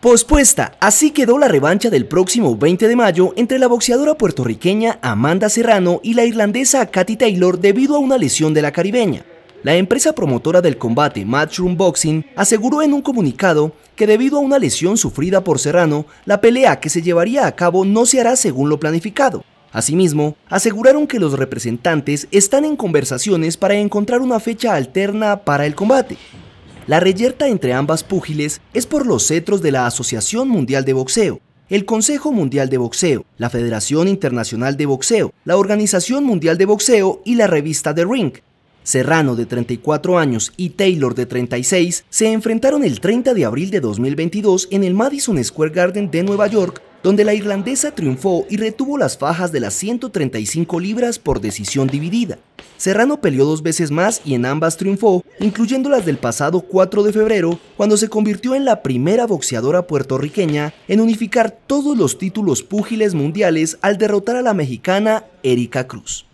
Pospuesta, así quedó la revancha del próximo 20 de mayo entre la boxeadora puertorriqueña Amanda Serrano y la irlandesa Katy Taylor debido a una lesión de la caribeña. La empresa promotora del combate Matchroom Boxing aseguró en un comunicado que debido a una lesión sufrida por Serrano, la pelea que se llevaría a cabo no se hará según lo planificado. Asimismo, aseguraron que los representantes están en conversaciones para encontrar una fecha alterna para el combate la reyerta entre ambas púgiles es por los cetros de la Asociación Mundial de Boxeo, el Consejo Mundial de Boxeo, la Federación Internacional de Boxeo, la Organización Mundial de Boxeo y la revista The Ring. Serrano, de 34 años, y Taylor, de 36, se enfrentaron el 30 de abril de 2022 en el Madison Square Garden de Nueva York donde la irlandesa triunfó y retuvo las fajas de las 135 libras por decisión dividida. Serrano peleó dos veces más y en ambas triunfó, incluyendo las del pasado 4 de febrero, cuando se convirtió en la primera boxeadora puertorriqueña en unificar todos los títulos púgiles mundiales al derrotar a la mexicana Erika Cruz.